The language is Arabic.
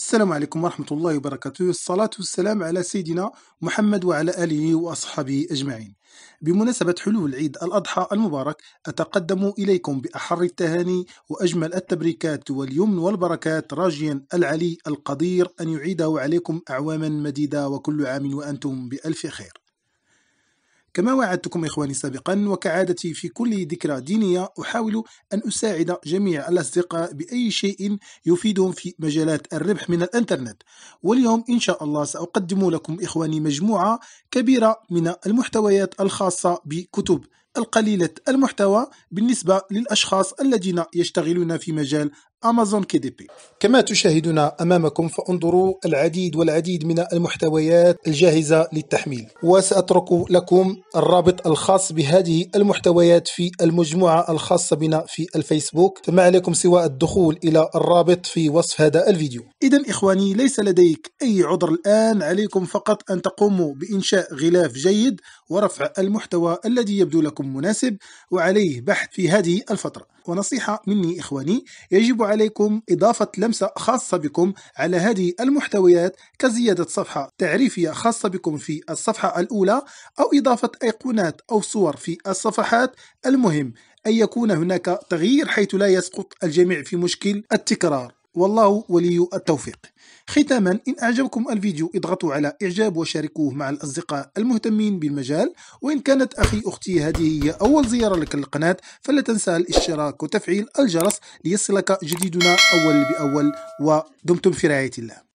السلام عليكم ورحمة الله وبركاته الصلاة والسلام على سيدنا محمد وعلى آله وأصحابه أجمعين بمناسبة حلول عيد الأضحى المبارك أتقدم إليكم بأحر التهاني وأجمل التبريكات واليمن والبركات راجيا العلي القدير أن يعيده عليكم أعواما مديدة وكل عام وأنتم بألف خير كما وعدتكم إخواني سابقا وكعادتي في كل ذكرى دينية أحاول أن أساعد جميع الأصدقاء بأي شيء يفيدهم في مجالات الربح من الإنترنت واليوم إن شاء الله سأقدم لكم إخواني مجموعة كبيرة من المحتويات الخاصة بكتب القليلة المحتوى بالنسبة للأشخاص الذين يشتغلون في مجال أمازون كي دي بي كما تشاهدون أمامكم فانظروا العديد والعديد من المحتويات الجاهزة للتحميل وسأترك لكم الرابط الخاص بهذه المحتويات في المجموعة الخاصة بنا في الفيسبوك فما عليكم سوى الدخول إلى الرابط في وصف هذا الفيديو إذا إخواني ليس لديك أي عذر الآن عليكم فقط أن تقوموا بإنشاء غلاف جيد ورفع المحتوى الذي يبدو لكم مناسب وعليه بحث في هذه الفترة ونصيحة مني إخواني يجب عليكم إضافة لمسة خاصة بكم على هذه المحتويات كزيادة صفحة تعريفية خاصة بكم في الصفحة الأولى أو إضافة أيقونات أو صور في الصفحات المهم أن يكون هناك تغيير حيث لا يسقط الجميع في مشكل التكرار والله ولي التوفيق ختاما إن أعجبكم الفيديو اضغطوا على إعجاب وشاركوه مع الأصدقاء المهتمين بالمجال وإن كانت أخي أختي هذه هي أول زيارة لك للقناة فلا تنسى الاشتراك وتفعيل الجرس ليصلك جديدنا أول بأول ودمتم في رعاية الله